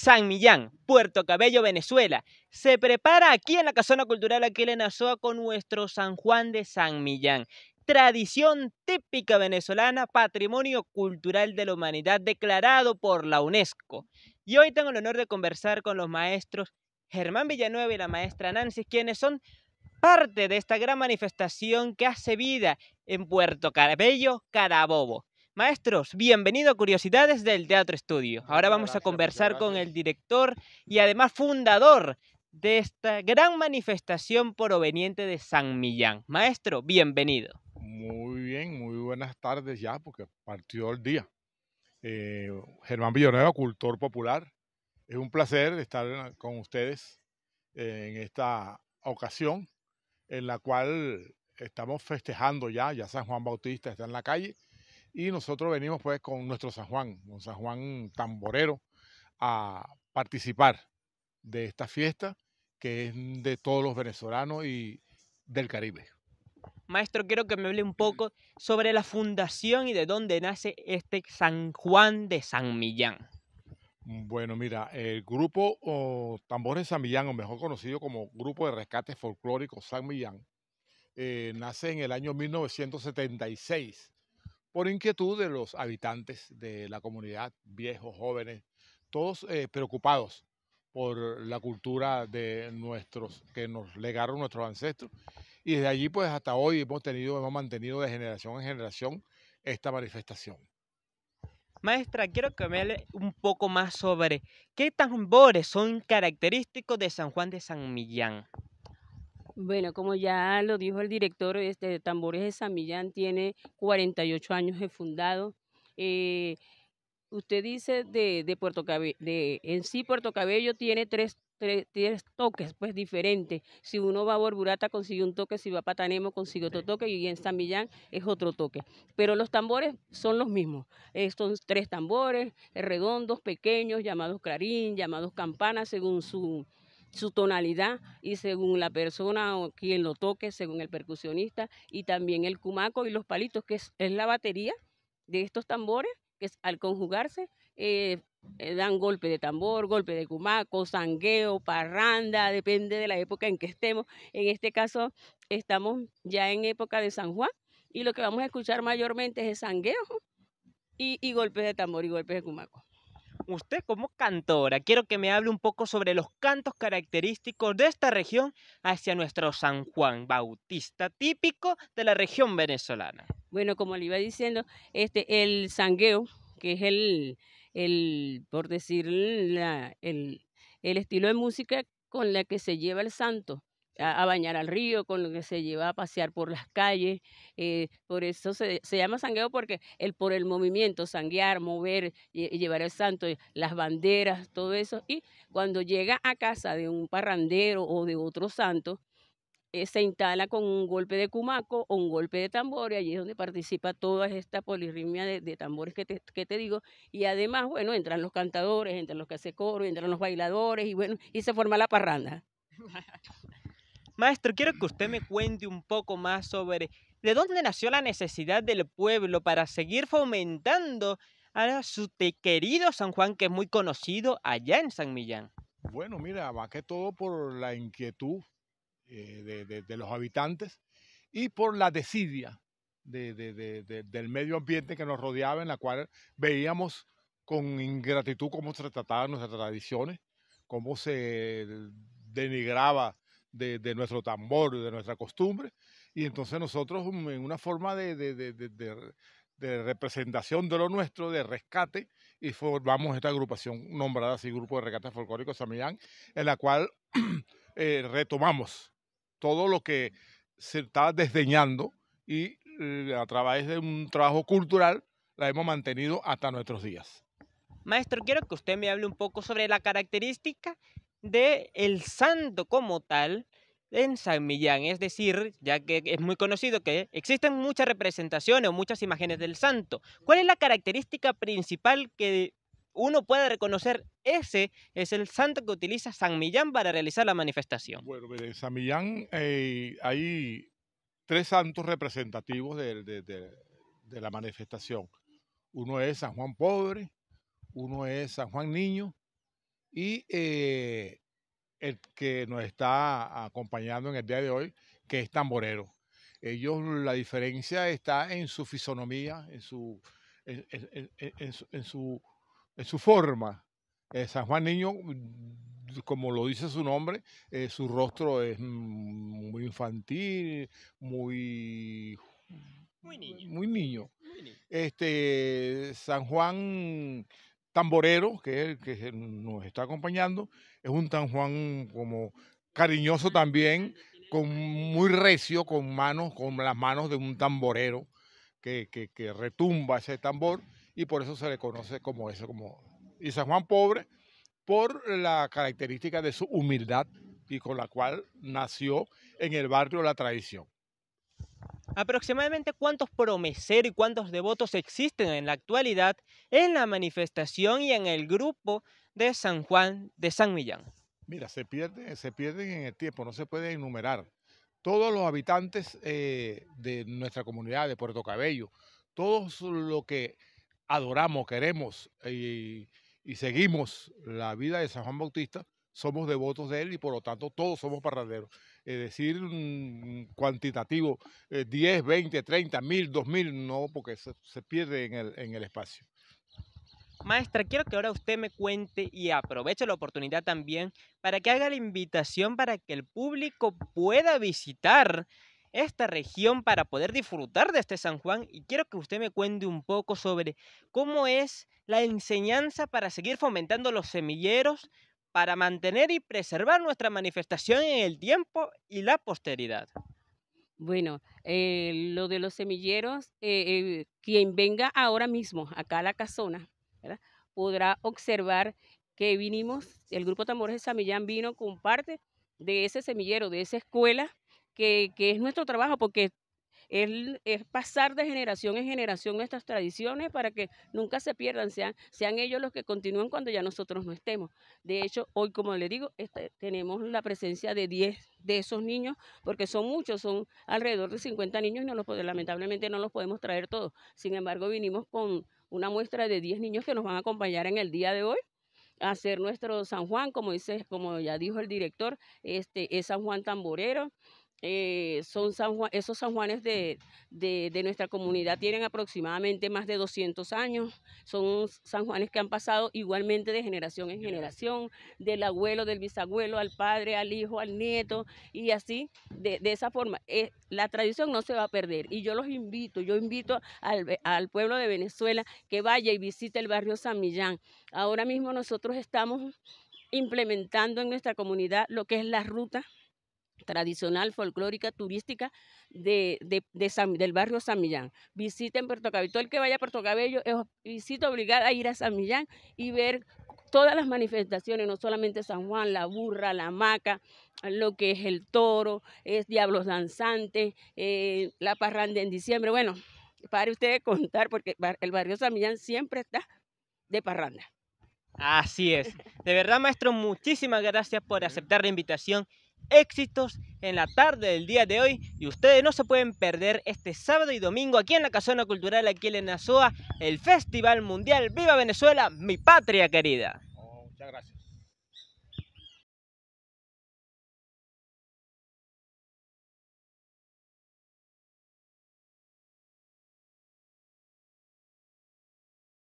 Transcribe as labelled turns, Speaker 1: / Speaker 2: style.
Speaker 1: San Millán, Puerto Cabello, Venezuela. Se prepara aquí en la Casona Cultural Aquilena Soa con nuestro San Juan de San Millán. Tradición típica venezolana, patrimonio cultural de la humanidad declarado por la UNESCO. Y hoy tengo el honor de conversar con los maestros Germán Villanueva y la maestra Nancy, quienes son parte de esta gran manifestación que hace vida en Puerto Cabello, Carabobo. Maestros, bienvenido a Curiosidades del Teatro Estudio. Ahora vamos a conversar con el director y además fundador de esta gran manifestación proveniente de San Millán. Maestro, bienvenido.
Speaker 2: Muy bien, muy buenas tardes ya, porque partió el día. Eh, Germán Villanueva, cultor popular. Es un placer estar con ustedes eh, en esta ocasión en la cual estamos festejando ya, ya San Juan Bautista está en la calle y nosotros venimos pues con nuestro San Juan, un San Juan tamborero, a participar de esta fiesta que es de todos los venezolanos y del Caribe.
Speaker 1: Maestro, quiero que me hable un poco sobre la fundación
Speaker 2: y de dónde nace este San Juan de San Millán. Bueno, mira, el grupo Tambor Tambores San Millán, o mejor conocido como Grupo de Rescate Folclórico San Millán, eh, nace en el año 1976 por inquietud de los habitantes de la comunidad, viejos, jóvenes, todos eh, preocupados por la cultura de nuestros, que nos legaron nuestros ancestros. Y desde allí, pues hasta hoy hemos tenido, hemos mantenido de generación en generación esta manifestación.
Speaker 1: Maestra, quiero que me hable un poco más sobre qué tambores son característicos de San Juan de San Millán.
Speaker 3: Bueno, como ya lo dijo el director, este Tambores de San Millán tiene 48 años de fundado. Eh, usted dice de, de Puerto Cabello, de, en sí Puerto Cabello tiene tres, tres, toques pues diferentes. Si uno va a Borburata consigue un toque, si va a Patanemo consigue otro toque y en San Millán es otro toque. Pero los tambores son los mismos. Estos tres tambores redondos, pequeños, llamados clarín, llamados campana según su su tonalidad y según la persona o quien lo toque, según el percusionista y también el cumaco y los palitos, que es, la batería de estos tambores, que al conjugarse eh, eh, dan golpe de tambor, golpe de cumaco, sangueo, parranda, depende de la época en que estemos. En este caso estamos ya en época de San Juan y lo que vamos a escuchar mayormente es el sangueo y, y golpes de tambor y golpes de cumaco.
Speaker 1: Usted como cantora, quiero que me hable un poco sobre los cantos característicos de esta región hacia nuestro San Juan Bautista, típico de la región venezolana.
Speaker 3: Bueno, como le iba diciendo, este, el sangueo, que es el, por decir, el, el estilo de música con la que se lleva el santo a, bañar al río, con lo que se lleva a pasear por las calles. Eh, por eso se, llama sangueo, porque el, por el movimiento, sanguear, mover, llevar el santo, eh, las banderas, todo eso. Y cuando llega a casa de un parrandero o de otro santo, eh, se instala con un golpe de cumaco o un golpe de tambor, y allí es donde participa toda esta polirritmia de, tambores que te, que te, digo. Y además, bueno, entran los cantadores, entran los que hace coro, entran los bailadores, y bueno, y se forma la parranda. Maestro,
Speaker 1: quiero que usted me cuente un poco más sobre de dónde nació la necesidad del pueblo para seguir fomentando a su querido San Juan, que es muy conocido
Speaker 2: allá en San Millán. Bueno, mira, va que todo por la inquietud eh, de, los habitantes y por la desidia del medio ambiente que nos rodeaba, en la cual veíamos con ingratitud cómo se trataban nuestras tradiciones, cómo se denigraba de, nuestro tambor, de nuestra costumbre, y entonces nosotros mm, en una forma de, representación de lo nuestro, de rescate, y formamos esta agrupación nombrada así Grupo de Rescate Folclórico Samillán, en la cual eh, retomamos todo lo que se estaba desdeñando y eh, a través de un trabajo cultural la hemos mantenido hasta nuestros días. Maestro,
Speaker 1: quiero que usted me hable un poco sobre la característica de el santo como tal en San Millán. Es decir, ya que es muy conocido que existen muchas representaciones o muchas imágenes del santo. ¿Cuál es la característica principal que uno puede reconocer? Ese es el santo que utiliza San Millán para realizar la manifestación.
Speaker 2: Bueno, en San Millán eh, hay tres santos representativos de, la manifestación. Uno es San Juan Pobre, uno es San Juan Niño y eh, el que nos está acompañando en el día de hoy, que es tamborero. Ellos, la diferencia está en su fisonomía, en su, en, su, forma. Eh, San Juan Niño, mm, como lo dice su nombre, eh, su rostro es mm, muy infantil, muy... niño. Muy niño. Este, San Juan tamborero, que, es, que nos está acompañando, es un San Juan como cariñoso también, con muy recio, con manos, con las manos de un tamborero que, que, retumba ese tambor y por eso se le conoce como ese como y San Juan Pobre, por la característica de su humildad y con la cual nació en el barrio La Tradición. Aproximadamente cuántos promeseros y cuántos devotos
Speaker 1: existen en la actualidad en la manifestación y en el grupo de San
Speaker 2: Juan de San Millán. Mira, se pierden, se pierden en el tiempo, no se puede enumerar. Todos los habitantes eh, de nuestra comunidad de Puerto Cabello, todos los que adoramos, queremos eh, y seguimos la vida de San Juan Bautista, somos devotos de él y por lo tanto todos somos parranderos. Es decir, un mm, cuantitativo, 10, 20, 30, 1000, 2000, no, porque se, se pierde en el, en el espacio.
Speaker 1: Maestra, quiero que ahora usted me cuente y aproveche la oportunidad también para que haga la invitación para que el público pueda visitar esta región para poder disfrutar de este San Juan y quiero que usted me cuente un poco sobre cómo es la enseñanza para seguir fomentando los semilleros para mantener y preservar nuestra manifestación en el tiempo y la posteridad?
Speaker 3: Bueno, eh, lo de los semilleros, eh, eh, quien venga ahora mismo acá a la casona, podrá observar que vinimos, el grupo Tambores de Samillán vino con parte de ese semillero, de esa escuela, que, que, es nuestro trabajo, porque es, pasar de generación en generación estas tradiciones para que nunca se pierdan, sean, sean ellos los que continúen cuando ya nosotros no estemos. De hecho, hoy, como le digo, este, tenemos la presencia de 10 de esos niños, porque son muchos, son alrededor de 50 niños y no los, lamentablemente no los podemos traer todos. Sin embargo, vinimos con una muestra de 10 niños que nos van a acompañar en el día de hoy a hacer nuestro San Juan, como dice, como ya dijo el director, este es San Juan Tamborero, eh, son San Juan, esos San Juanes de, nuestra comunidad tienen aproximadamente más de 200 años, son San Juanes que han pasado igualmente de generación en generación, del abuelo, del bisabuelo, al padre, al hijo, al nieto, y así, de, esa forma. Eh, la tradición no se va a perder, y yo los invito, yo invito al, al pueblo de Venezuela que vaya y visite el barrio San Millán. Ahora mismo nosotros estamos implementando en nuestra comunidad lo que es la ruta tradicional, folclórica, turística de, del barrio San Millán. Visiten Puerto Cabello. Todo el que vaya a Puerto Cabello es visita obligada a ir a San Millán y ver todas las manifestaciones, no solamente San Juan, la burra, la maca, lo que es el toro, es Diablos Danzantes, eh, la parranda en diciembre. Bueno, para ustedes contar, porque el barrio San Millán siempre está de parranda.
Speaker 1: Así es. De verdad, maestro, muchísimas gracias por aceptar la invitación éxitos en la tarde del día de hoy y ustedes no se pueden perder este sábado y domingo aquí en la Casona Cultural, aquí en Nazoa, el Festival Mundial Viva Venezuela, mi patria querida. Oh,
Speaker 2: muchas gracias.